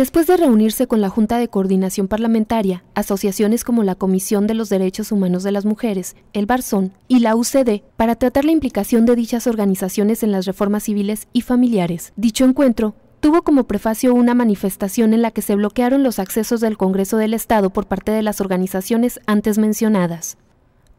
Después de reunirse con la Junta de Coordinación Parlamentaria, asociaciones como la Comisión de los Derechos Humanos de las Mujeres, el Barzón y la UCD para tratar la implicación de dichas organizaciones en las reformas civiles y familiares, dicho encuentro tuvo como prefacio una manifestación en la que se bloquearon los accesos del Congreso del Estado por parte de las organizaciones antes mencionadas.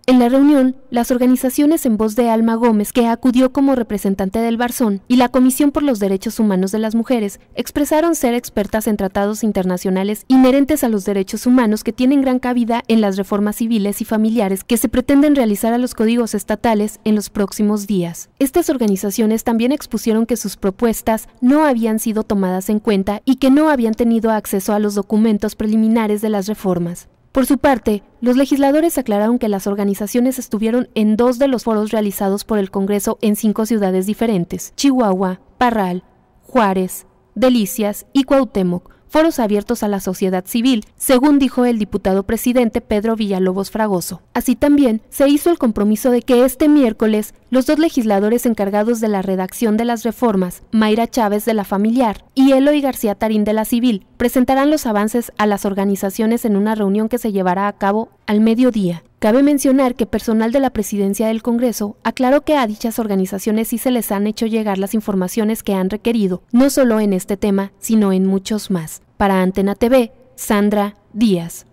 En la reunión, las organizaciones en voz de Alma Gómez, que acudió como representante del Barzón, y la Comisión por los Derechos Humanos de las Mujeres expresaron ser expertas en tratados internacionales inherentes a los derechos humanos que tienen gran cabida en las reformas civiles y familiares que se pretenden realizar a los códigos estatales en los próximos días. Estas organizaciones también expusieron que sus propuestas no habían sido tomadas en cuenta y que no habían tenido acceso a los documentos preliminares de las reformas. Por su parte, los legisladores aclararon que las organizaciones estuvieron en dos de los foros realizados por el Congreso en cinco ciudades diferentes, Chihuahua, Parral, Juárez, Delicias y Cuauhtémoc, foros abiertos a la sociedad civil, según dijo el diputado presidente Pedro Villalobos Fragoso. Así también se hizo el compromiso de que este miércoles los dos legisladores encargados de la redacción de las reformas, Mayra Chávez de la Familiar y Eloy García Tarín de la Civil, presentarán los avances a las organizaciones en una reunión que se llevará a cabo al mediodía. Cabe mencionar que personal de la Presidencia del Congreso aclaró que a dichas organizaciones sí se les han hecho llegar las informaciones que han requerido, no solo en este tema, sino en muchos más. Para Antena TV, Sandra Díaz.